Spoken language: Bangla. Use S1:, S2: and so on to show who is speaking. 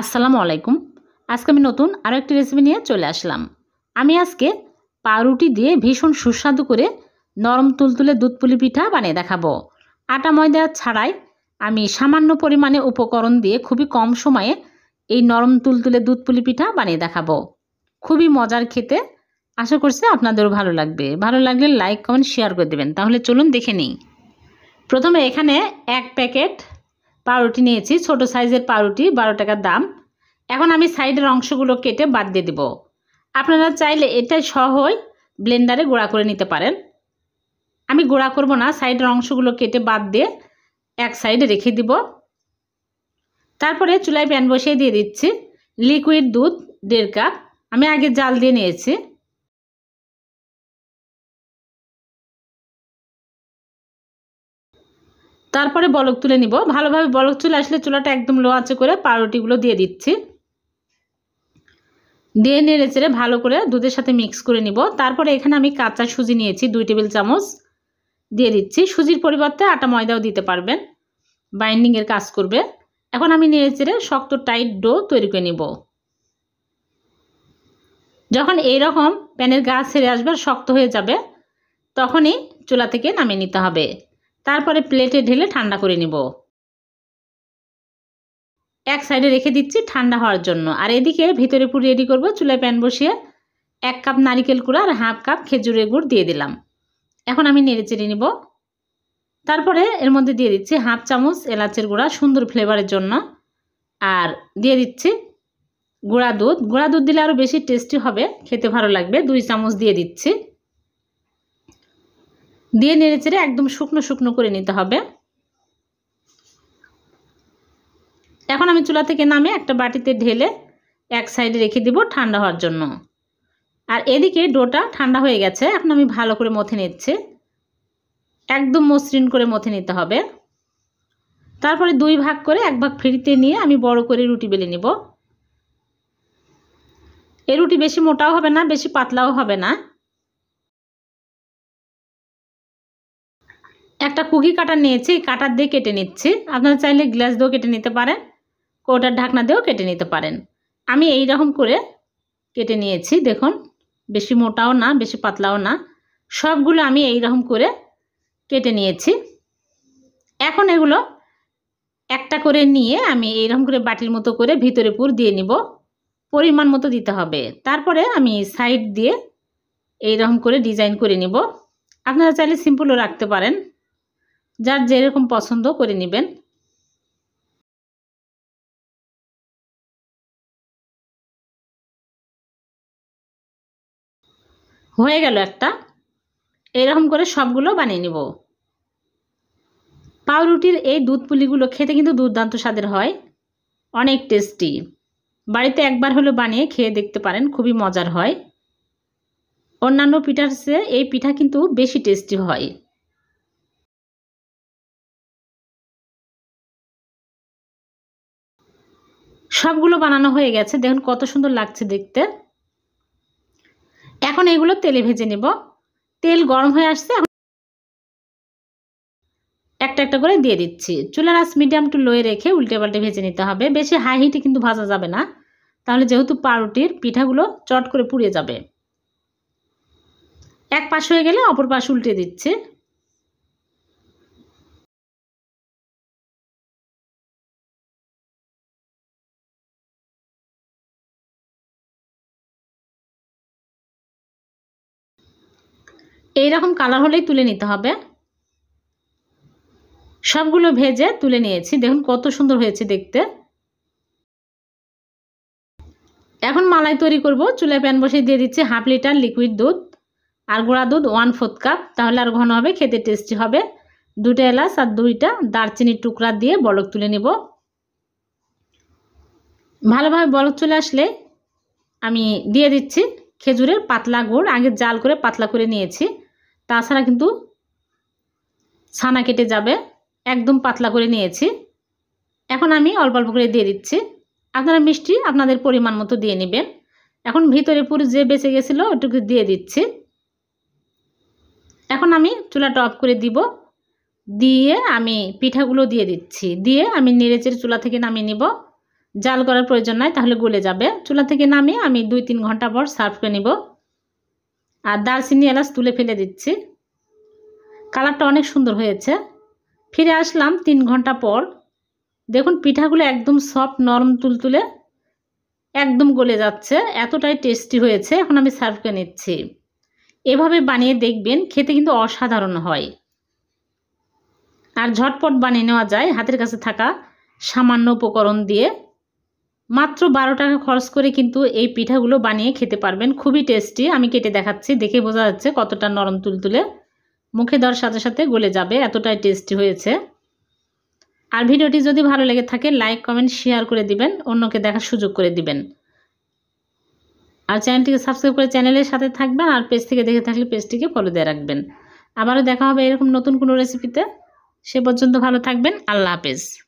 S1: আসসালামু আলাইকুম আজকে আমি নতুন আরও একটি রেসিপি নিয়ে চলে আসলাম আমি আজকে পাউরুটি দিয়ে ভীষণ সুস্বাদু করে নরম তুলতুলে দুধ পুলি পিঠা বানিয়ে দেখাবো আটা ময়দা ছাড়াই আমি সামান্য পরিমাণে উপকরণ দিয়ে খুবই কম সময়ে এই নরম তুলতুলে দুধ পুলি পিঠা বানিয়ে দেখাবো খুবই মজার খেতে আশা করছি আপনাদেরও ভালো লাগবে ভালো লাগলে লাইক কমেন্ট শেয়ার করে দেবেন তাহলে চলুন দেখে নিই প্রথমে এখানে এক প্যাকেট পাউরুটি নিয়েছি ছোট সাইজের পাউরুটি বারো টাকার দাম এখন আমি সাইডের অংশগুলো কেটে বাদ দিয়ে দেব আপনারা চাইলে এটাই সহই ব্লেন্ডারে গুঁড়া করে নিতে পারেন আমি গুঁড়া করব না সাইডের অংশগুলো কেটে বাদ দিয়ে এক সাইডে রেখে দিব তারপরে চুলায় প্যান
S2: বসিয়ে দিয়ে দিচ্ছি লিকুইড দুধ দেড় কাপ আমি আগে জাল দিয়ে নিয়েছি তারপরে বলক তুলে নিব ভালোভাবে বলক চলে আসলে চুলাটা একদম লো আঁচে করে পাউরুটিগুলো
S1: দিয়ে দিচ্ছি দিয়ে নেড়ে চেড়ে ভালো করে দুধের সাথে মিক্স করে নিব তারপরে এখানে আমি কাঁচা সুজি নিয়েছি দুই টেবিল চামচ দিয়ে দিচ্ছি সুজির পরিবর্তে আটা ময়দাও দিতে পারবেন বাইন্ডিংয়ের কাজ করবে এখন আমি নেড়ে চেড়ে শক্ত টাইট ডো তৈরি করে নিব যখন এইরকম প্যানের গা ছেড়ে আসবে শক্ত হয়ে যাবে তখনই চুলা থেকে নামিয়ে নিতে হবে তারপরে প্লেটে ঢেলে ঠান্ডা করে নিব এক সাইডে রেখে দিচ্ছি ঠান্ডা হওয়ার জন্য আর এদিকে ভিতরে পুর রেডি করব চুলায় প্যান বসিয়ে এক কাপ নারিকেল কুড়া আর হাফ কাপ খেজুরের গুড় দিয়ে দিলাম এখন আমি নেড়ে চেড়ে নিব তারপরে এর মধ্যে দিয়ে দিচ্ছি হাফ চামচ এলাচের গুঁড়া সুন্দর ফ্লেভারের জন্য আর দিয়ে দিচ্ছি গুঁড়া দুধ গুঁড়া দুধ দিলে আরও বেশি টেস্টি হবে খেতে ভালো লাগবে দুই চামচ দিয়ে দিচ্ছি দিয়ে নেড়েচেড়ে একদম শুকনো শুকনো করে নিতে হবে এখন আমি চুলা থেকে নামে একটা বাটিতে ঢেলে এক সাইডে রেখে দিব ঠান্ডা হওয়ার জন্য আর এদিকে ডোটা ঠান্ডা হয়ে গেছে এখন আমি ভালো করে মথে নিচ্ছি একদম মসৃণ করে মথে নিতে হবে তারপরে দুই ভাগ করে এক ভাগ ফ্রিতে নিয়ে আমি বড় করে রুটি বেলে নিব এ রুটি বেশি মোটাও হবে না বেশি পাতলাও হবে না একটা কুকি কাটার নিয়েছি কাটার দিয়ে কেটে নিচ্ছি আপনারা চাইলে গ্লাস দিয়েও কেটে নিতে পারেন কোটার ঢাকনা দিয়েও কেটে নিতে পারেন আমি এই রকম করে কেটে নিয়েছি দেখুন বেশি মোটাও না বেশি পাতলাও না সবগুলো আমি এই রকম করে কেটে নিয়েছি এখন এগুলো একটা করে নিয়ে আমি এইরকম করে বাটির মতো করে ভিতরে পুর দিয়ে নিব পরিমাণ মতো দিতে হবে তারপরে আমি সাইড দিয়ে এই রকম করে ডিজাইন করে নিব আপনারা চাইলে সিম্পলও রাখতে পারেন
S2: যার যেরকম পছন্দ করে নেবেন হয়ে গেল একটা এরকম করে সবগুলো বানিয়ে নেব
S1: পাউরুটির এই দুধ পুলিগুলো খেতে কিন্তু দুর্দান্ত স্বাদের হয় অনেক টেস্টি বাড়িতে একবার হলো বানিয়ে খেয়ে দেখতে পারেন খুবই মজার হয়
S2: অন্যান্য পিঠার চেয়ে এই পিঠা কিন্তু বেশি টেস্টি হয় সবগুলো বানানো হয়ে গেছে দেখুন কত সুন্দর লাগছে দেখতে এখন
S1: এগুলো তেলে ভেজে নেব তেল গরম হয়ে আসছে একটা একটা করে দিয়ে দিচ্ছি চুলার আস মিডিয়াম টু লোয়ে রেখে উল্টে পাল্টে ভেজে নিতে হবে বেশি হাই হিটে কিন্তু ভাজা যাবে না তাহলে যেহেতু পাউরুটির পিঠাগুলো চট করে পুড়ে যাবে
S2: এক পাশ হয়ে গেলে অপর পাশ উল্টে দিচ্ছি এই রকম কালার হলেই তুলে নিতে হবে
S1: সবগুলো ভেজে তুলে নিয়েছি দেখুন কত সুন্দর হয়েছে দেখতে এখন মালাই তৈরি করব চুলে প্যান বসিয়ে দিয়ে দিচ্ছি হাফ লিটার লিকুইড দুধ আর গুঁড়া দুধ ওয়ান ফোর্থ কাপ তাহলে আর ঘন হবে খেতে টেস্টি হবে দুটো এলাচ আর দুইটা দারচিনির টুকরা দিয়ে বলক তুলে নেব ভালোভাবে বলক চলে আসলে আমি দিয়ে দিচ্ছি খেজুরের পাতলা গুড় আগে জাল করে পাতলা করে নিয়েছি তাছাড়া কিন্তু ছানা কেটে যাবে একদম পাতলা করে নিয়েছি এখন আমি অল্প অল্প করে দিয়ে দিচ্ছি আপনারা মিষ্টি আপনাদের পরিমাণ মতো দিয়ে নেবেন এখন ভিতরে পুরো যে বেঁচে গেছিলো ওটুকু দিয়ে দিচ্ছি এখন আমি চুলাটা অফ করে দিব দিয়ে আমি পিঠাগুলো দিয়ে দিচ্ছি দিয়ে আমি নেড়েচের চুলা থেকে নামিয়ে নিব জাল করার প্রয়োজন নাই তাহলে গলে যাবে চুলা থেকে নামিয়ে আমি দুই তিন ঘন্টা পর সার্ভ করে নিব আর দারচিনি এলাচ তুলে ফেলে দিচ্ছি কালারটা অনেক সুন্দর হয়েছে ফিরে আসলাম তিন ঘন্টা পর দেখুন পিঠাগুলো একদম সফট নরম তুলতুলে একদম গলে যাচ্ছে এতটাই টেস্টি হয়েছে এখন আমি সার্ভ করে নিচ্ছি এভাবে বানিয়ে দেখবেন খেতে কিন্তু অসাধারণ হয় আর ঝটপট বানিয়ে নেওয়া যায় হাতের কাছে থাকা সামান্য উপকরণ দিয়ে মাত্র বারো টাকা খরচ করে কিন্তু এই পিঠাগুলো বানিয়ে খেতে পারবেন খুবই টেস্টি আমি কেটে দেখাচ্ছি দেখে বোঝা যাচ্ছে কতটা নরম তুলতুলে মুখে দেওয়ার সাথে সাথে গলে যাবে এতটাই টেস্টি হয়েছে আর ভিডিওটি যদি ভালো লেগে থাকে লাইক কমেন্ট শেয়ার করে দিবেন অন্যকে দেখার সুযোগ করে দিবেন আর চ্যানেলটিকে সাবস্ক্রাইব করে চ্যানেলের সাথে থাকবেন আর পেজ থেকে দেখে থাকলে পেজটিকে ফলো দিয়ে রাখবেন আবারও দেখা হবে এরকম নতুন কোনো রেসিপিতে সে পর্যন্ত ভালো থাকবেন আল্লাহ হাফেজ